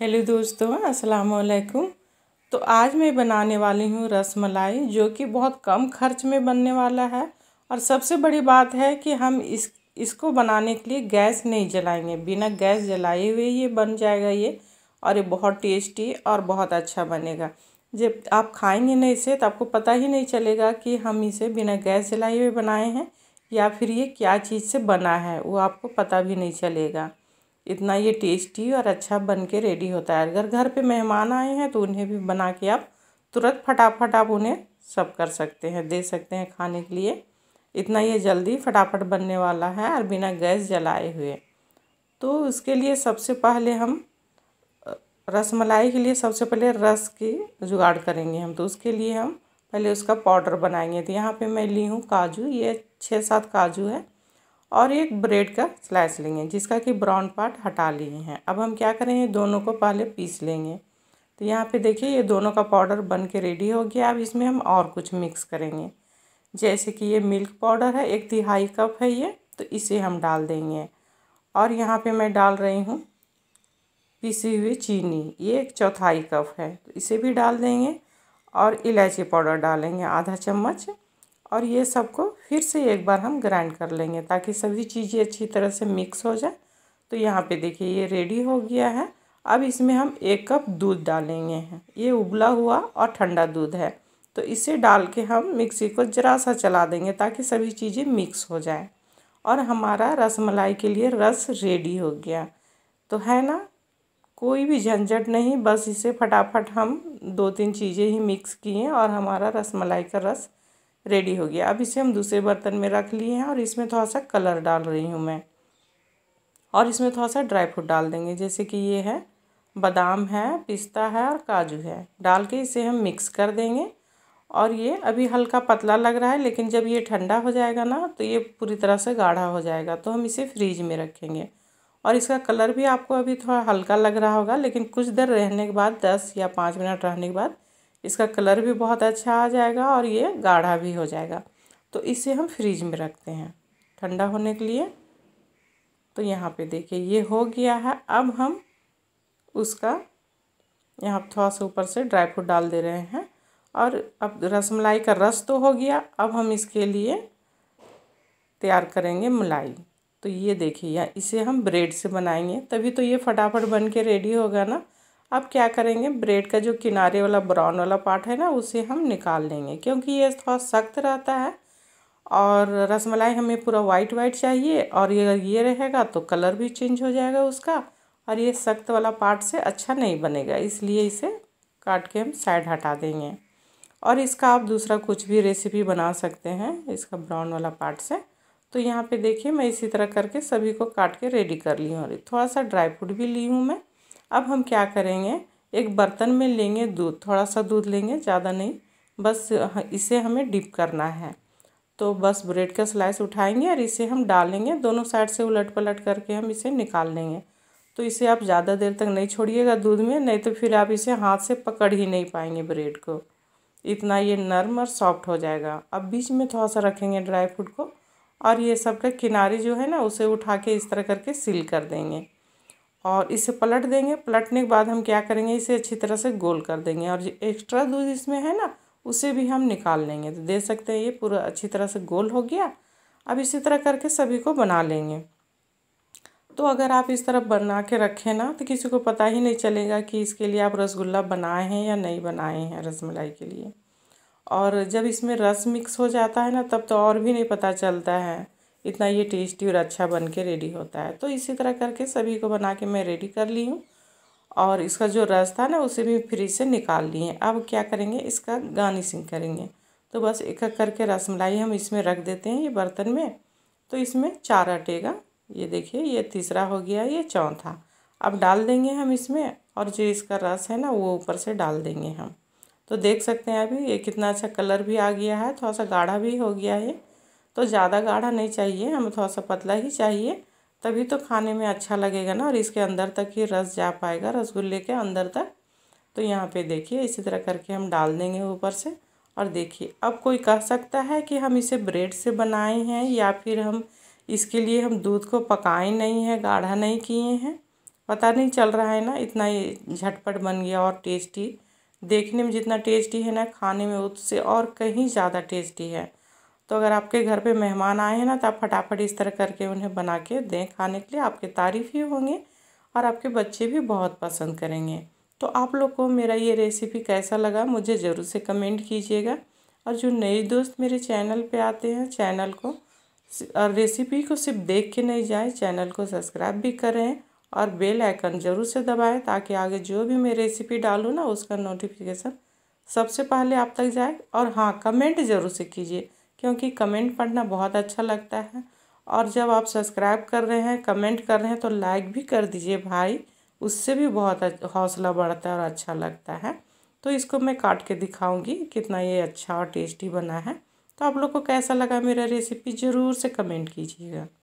hello दोस्तों अस्सलाम वालेकुम तो आज मैं बनाने वाली हूँ रस मलाई जो कि बहुत कम खर्च में बनने वाला है और सबसे बड़ी बात है कि हम इस इसको बनाने के लिए गैस नहीं जलाएंगे बिना गैस जलाए हुए ये बन जाएगा ये और ये बहुत टेस्टी और बहुत अच्छा बनेगा जब आप खाएंगे नहीं इसे तो आपको पता ही नहीं चलेगा कि हम इसे बिना गैस जलाए हुए बनाए हैं या फिर ये क्या चीज़ से बना है वो आपको पता भी नहीं चलेगा इतना ये टेस्टी और अच्छा बन के रेडी होता है अगर घर पे मेहमान आए हैं तो उन्हें भी बना के आप तुरंत फटाफट आप उन्हें सब कर सकते हैं दे सकते हैं खाने के लिए इतना ये जल्दी फटाफट बनने वाला है और बिना गैस जलाए हुए तो उसके लिए सबसे पहले हम रसमलाई के लिए सबसे पहले रस की जुगाड़ करेंगे हम तो उसके लिए हम पहले उसका पाउडर बनाएंगे तो यहाँ पे मैं ली हूँ काजू ये छः सात काजू है और एक ब्रेड का स्लाइस लेंगे जिसका कि ब्राउन पार्ट हटा लिए हैं अब हम क्या करेंगे दोनों को पहले पीस लेंगे तो यहाँ पे देखिए ये दोनों का पाउडर बन के रेडी हो गया अब इसमें हम और कुछ मिक्स करेंगे जैसे कि ये मिल्क पाउडर है एक तिहाई कप है ये तो इसे हम डाल देंगे और यहाँ पे मैं डाल रही हूँ पीसी हुई चीनी ये एक चौथाई कप है तो इसे भी डाल देंगे और इलायची पाउडर डालेंगे आधा चम्मच और ये सबको फिर से एक बार हम ग्राइंड कर लेंगे ताकि सभी चीज़ें अच्छी तरह से मिक्स हो जाए तो यहाँ पे देखिए ये रेडी हो गया है अब इसमें हम एक कप दूध डालेंगे हैं ये उबला हुआ और ठंडा दूध है तो इसे डाल के हम मिक्सी को ज़रा सा चला देंगे ताकि सभी चीज़ें मिक्स हो जाए और हमारा रस मलाई के लिए रस रेडी हो गया तो है ना कोई भी झंझट नहीं बस इसे फटाफट हम दो तीन चीज़ें ही मिक्स किए और हमारा रस मलाई का रस रेडी हो गया अब इसे हम दूसरे बर्तन में रख लिए हैं और इसमें थोड़ा सा कलर डाल रही हूँ मैं और इसमें थोड़ा सा ड्राई फ्रूट डाल देंगे जैसे कि ये है बादाम है पिस्ता है और काजू है डाल के इसे हम मिक्स कर देंगे और ये अभी हल्का पतला लग रहा है लेकिन जब ये ठंडा हो जाएगा ना तो ये पूरी तरह से गाढ़ा हो जाएगा तो हम इसे फ्रीज में रखेंगे और इसका कलर भी आपको अभी थोड़ा हल्का लग रहा होगा लेकिन कुछ देर रहने के बाद दस या पाँच मिनट रहने के बाद इसका कलर भी बहुत अच्छा आ जाएगा और ये गाढ़ा भी हो जाएगा तो इसे हम फ्रिज में रखते हैं ठंडा होने के लिए तो यहाँ पे देखिए ये हो गया है अब हम उसका यहाँ थोड़ा सा ऊपर से ड्राई फ्रूट डाल दे रहे हैं और अब रसमलाई का रस तो हो गया अब हम इसके लिए तैयार करेंगे मलाई तो ये देखिए इसे हम ब्रेड से बनाएंगे तभी तो ये फटाफट बन के रेडी होगा ना अब क्या करेंगे ब्रेड का जो किनारे वाला ब्राउन वाला पार्ट है ना उसे हम निकाल लेंगे क्योंकि ये थोड़ा सख्त रहता है और रसमलाई हमें पूरा वाइट वाइट चाहिए और ये अगर ये रहेगा तो कलर भी चेंज हो जाएगा उसका और ये सख्त वाला पार्ट से अच्छा नहीं बनेगा इसलिए इसे काट के हम साइड हटा देंगे और इसका आप दूसरा कुछ भी रेसिपी बना सकते हैं इसका ब्राउन वाला पार्ट से तो यहाँ पे देखिए मैं इसी तरह करके सभी को काट के रेडी कर ली हूँ थोड़ा सा ड्राई फ्रूट भी ली हूँ मैं अब हम क्या करेंगे एक बर्तन में लेंगे दूध थोड़ा सा दूध लेंगे ज़्यादा नहीं बस इसे हमें डिप करना है तो बस ब्रेड का स्लाइस उठाएंगे और इसे हम डालेंगे दोनों साइड से उलट पलट करके हम इसे निकाल लेंगे तो इसे आप ज़्यादा देर तक नहीं छोड़िएगा दूध में नहीं तो फिर आप इसे हाथ से पकड़ ही नहीं पाएंगे ब्रेड को इतना ये नरम और सॉफ्ट हो जाएगा अब बीच में थोड़ा सा रखेंगे ड्राई फ्रूट को और ये सब का किनारे जो है ना उसे उठा के इस तरह करके सील कर देंगे और इसे पलट देंगे पलटने के बाद हम क्या करेंगे इसे अच्छी तरह से गोल कर देंगे और एक्स्ट्रा दूध इसमें है ना उसे भी हम निकाल लेंगे तो देख सकते हैं ये पूरा अच्छी तरह से गोल हो गया अब इसी तरह करके सभी को बना लेंगे तो अगर आप इस तरह बना के रखें ना तो किसी को पता ही नहीं चलेगा कि इसके लिए आप रसगुल्ला बनाए हैं या नहीं बनाए हैं रसमलाई के लिए और जब इसमें रस मिक्स हो जाता है ना तब तो और भी नहीं पता चलता है इतना ये टेस्टी और अच्छा बन के रेडी होता है तो इसी तरह करके सभी को बना के मैं रेडी कर ली हूँ और इसका जो रस था ना उसे भी फ्रिज से निकाल ली है अब क्या करेंगे इसका गार्निशिंग करेंगे तो बस एक एक करके रसमलाई हम इसमें रख देते हैं ये बर्तन में तो इसमें चार अटेगा ये देखिए ये तीसरा हो गया ये चौथा अब डाल देंगे हम इसमें और जो इसका रस है ना वो ऊपर से डाल देंगे हम तो देख सकते हैं अभी ये कितना अच्छा कलर भी आ गया है थोड़ा सा गाढ़ा भी हो गया है तो ज़्यादा गाढ़ा नहीं चाहिए हमें थोड़ा सा पतला ही चाहिए तभी तो खाने में अच्छा लगेगा ना और इसके अंदर तक ही रस जा पाएगा रसगुल्ले के अंदर तक तो यहाँ पे देखिए इसी तरह करके हम डाल देंगे ऊपर से और देखिए अब कोई कह सकता है कि हम इसे ब्रेड से बनाए हैं या फिर हम इसके लिए हम दूध को पकाए नहीं हैं गाढ़ा नहीं किए हैं पता नहीं चल रहा है ना इतना ही झटपट बन गया और टेस्टी देखने में जितना टेस्टी है ना खाने में उससे और कहीं ज़्यादा टेस्टी है तो अगर आपके घर पे मेहमान आए हैं ना तो आप फटाफट इस तरह करके उन्हें बना के दें खाने के लिए आपके तारीफ़ ही होंगे और आपके बच्चे भी बहुत पसंद करेंगे तो आप लोग को मेरा ये रेसिपी कैसा लगा मुझे ज़रूर से कमेंट कीजिएगा और जो नए दोस्त मेरे चैनल पर आते हैं चैनल को और रेसिपी को सिर्फ देख के नहीं जाए चैनल को सब्सक्राइब भी करें और बेल आइकन ज़रूर से दबाएं ताकि आगे जो भी मैं रेसिपी डालूँ ना उसका नोटिफिकेशन सबसे पहले आप तक जाए और हाँ कमेंट ज़रूर से कीजिए क्योंकि कमेंट पढ़ना बहुत अच्छा लगता है और जब आप सब्सक्राइब कर रहे हैं कमेंट कर रहे हैं तो लाइक भी कर दीजिए भाई उससे भी बहुत हौसला बढ़ता है और अच्छा लगता है तो इसको मैं काट के दिखाऊंगी कितना ये अच्छा और टेस्टी बना है तो आप लोग को कैसा लगा मेरा रेसिपी ज़रूर से कमेंट कीजिएगा